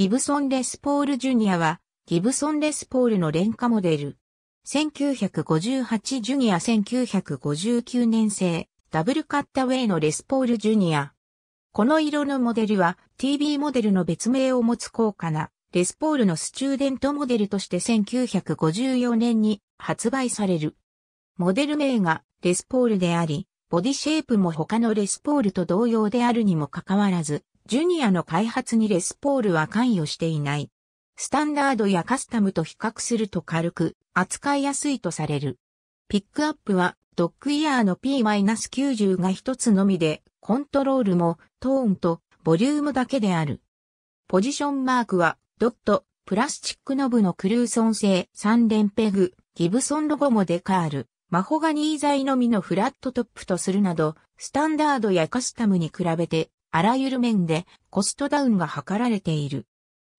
ギブソン・レスポール・ジュニアは、ギブソン・レスポールの廉価モデル。1958ジュニア1959年製、ダブルカッタウェイのレスポール・ジュニア。この色のモデルは、TB モデルの別名を持つ高価な、レスポールのスチューデントモデルとして1954年に発売される。モデル名がレスポールであり、ボディシェイプも他のレスポールと同様であるにもかかわらず、ジュニアの開発にレスポールは関与していない。スタンダードやカスタムと比較すると軽く扱いやすいとされる。ピックアップはドッグイヤーの P-90 が一つのみでコントロールもトーンとボリュームだけである。ポジションマークはドット、プラスチックノブのクルーソン製3連ペグ、ギブソンロゴもデカール、マホガニー材のみのフラットトップとするなど、スタンダードやカスタムに比べてあらゆる面でコストダウンが図られている。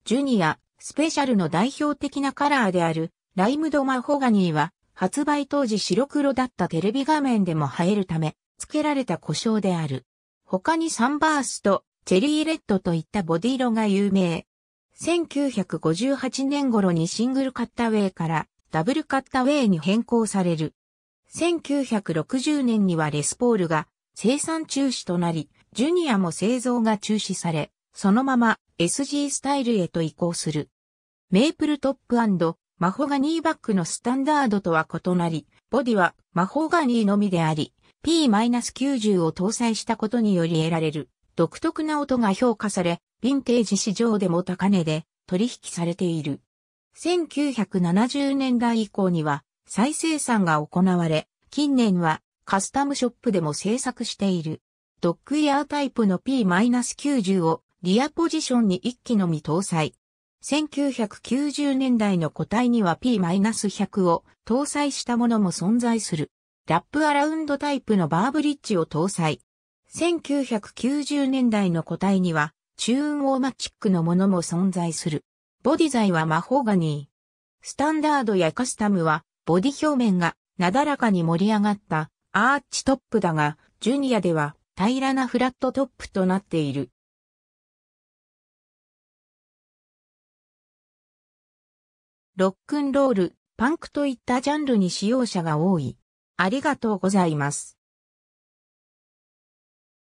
ジュニア、スペシャルの代表的なカラーであるライムドマホガニーは発売当時白黒だったテレビ画面でも映えるため付けられた故障である。他にサンバースト、チェリーレッドといったボディ色が有名。1958年頃にシングルカッタウェイからダブルカッタウェイに変更される。1960年にはレスポールが生産中止となり、ジュニアも製造が中止され、そのまま SG スタイルへと移行する。メープルトップマホガニーバッグのスタンダードとは異なり、ボディはマホガニーのみであり、P-90 を搭載したことにより得られる独特な音が評価され、ヴィンテージ市場でも高値で取引されている。1970年代以降には再生産が行われ、近年はカスタムショップでも製作している。ドックイヤータイプの P-90 をリアポジションに1機のみ搭載。1990年代の個体には P-100 を搭載したものも存在する。ラップアラウンドタイプのバーブリッジを搭載。1990年代の個体にはチューンオーマチックのものも存在する。ボディ材はマホガニー。スタンダードやカスタムはボディ表面がなだらかに盛り上がったアーチトップだが、ジュニアでは平らなフラットトップとなっている。ロックンロール、パンクといったジャンルに使用者が多い。ありがとうございます。